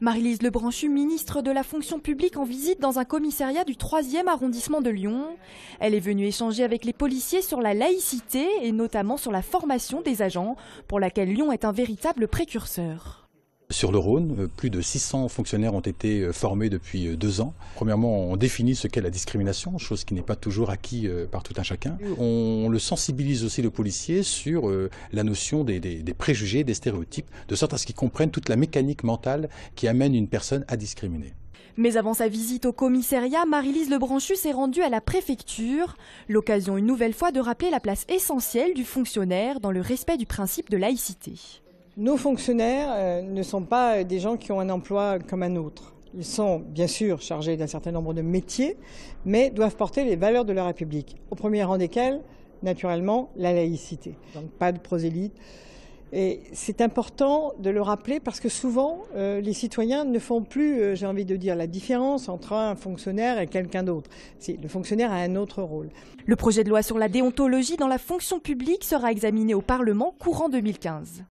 Marie-Lise Lebranchu, ministre de la fonction publique en visite dans un commissariat du 3e arrondissement de Lyon. Elle est venue échanger avec les policiers sur la laïcité et notamment sur la formation des agents, pour laquelle Lyon est un véritable précurseur sur le Rhône. Euh, plus de 600 fonctionnaires ont été euh, formés depuis euh, deux ans. Premièrement, on définit ce qu'est la discrimination, chose qui n'est pas toujours acquis par tout un chacun. On le sensibilise aussi le policier sur la notion des, préjugés, des stéréotypes, de sorte à ce qu'ils comprennent toute la mécanique mentale qui amène une personne à discriminer. Mais avant sa visite au commissariat, Marie-Lise Lebranchu s'est rendue à la préfecture. L'occasion une nouvelle fois de rappeler la place essentielle du fonctionnaire dans le respect du principe de laïcité. Nos fonctionnaires euh, ne sont pas euh, des gens qui ont un emploi comme un autre. Ils sont bien sûr chargés d'un certain nombre de métiers, mais doivent porter les valeurs de la République, au premier rang desquelles, naturellement, la laïcité. Donc pas de prosélyte. Et c'est important de le rappeler parce que souvent, euh, les citoyens ne font plus, j'ai envie de dire, la différence entre un fonctionnaire et quelqu'un d'autre. Le fonctionnaire a un autre rôle. Le projet de loi sur la déontologie dans la fonction publique sera examiné au Parlement courant 2015.